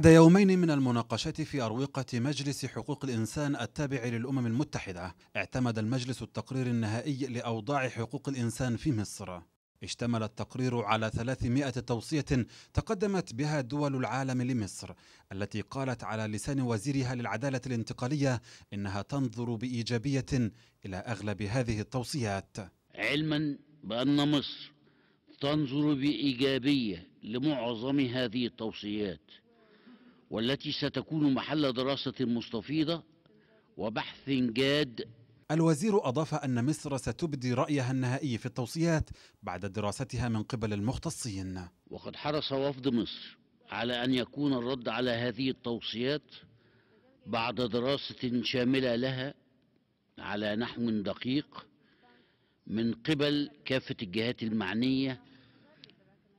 بعد يومين من المناقشات في أروقة مجلس حقوق الإنسان التابع للأمم المتحدة اعتمد المجلس التقرير النهائي لأوضاع حقوق الإنسان في مصر اشتمل التقرير على 300 توصية تقدمت بها دول العالم لمصر التي قالت على لسان وزيرها للعدالة الانتقالية إنها تنظر بإيجابية إلى أغلب هذه التوصيات علما بأن مصر تنظر بإيجابية لمعظم هذه التوصيات والتي ستكون محل دراسة مستفيضة وبحث جاد الوزير أضاف أن مصر ستبدي رأيها النهائي في التوصيات بعد دراستها من قبل المختصين وقد حرص وفد مصر على أن يكون الرد على هذه التوصيات بعد دراسة شاملة لها على نحو دقيق من قبل كافة الجهات المعنية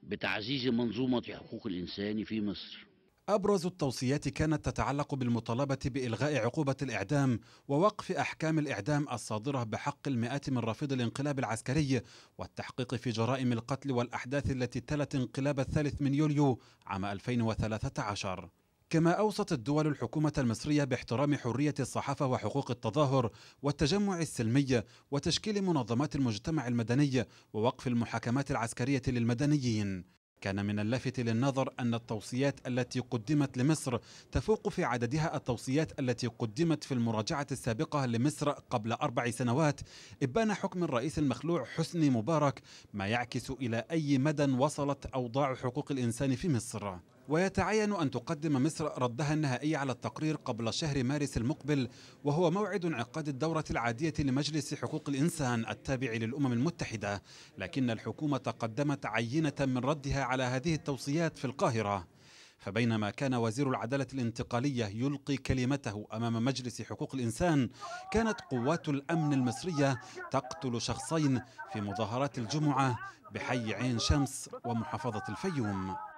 بتعزيز منظومة حقوق الإنسان في مصر أبرز التوصيات كانت تتعلق بالمطالبة بإلغاء عقوبة الإعدام ووقف أحكام الإعدام الصادرة بحق المئات من رافضي الانقلاب العسكري والتحقيق في جرائم القتل والأحداث التي تلت انقلاب الثالث من يوليو عام 2013 كما أوصت الدول الحكومة المصرية باحترام حرية الصحافة وحقوق التظاهر والتجمع السلمي وتشكيل منظمات المجتمع المدني ووقف المحاكمات العسكرية للمدنيين كان من اللافت للنظر أن التوصيات التي قدمت لمصر تفوق في عددها التوصيات التي قدمت في المراجعة السابقة لمصر قبل أربع سنوات إبان حكم الرئيس المخلوع حسني مبارك ما يعكس إلى أي مدى وصلت أوضاع حقوق الإنسان في مصر ويتعين أن تقدم مصر ردها النهائي على التقرير قبل شهر مارس المقبل وهو موعد انعقاد الدورة العادية لمجلس حقوق الإنسان التابع للأمم المتحدة لكن الحكومة قدمت عينة من ردها على هذه التوصيات في القاهرة فبينما كان وزير العدالة الانتقالية يلقي كلمته أمام مجلس حقوق الإنسان كانت قوات الأمن المصرية تقتل شخصين في مظاهرات الجمعة بحي عين شمس ومحافظة الفيوم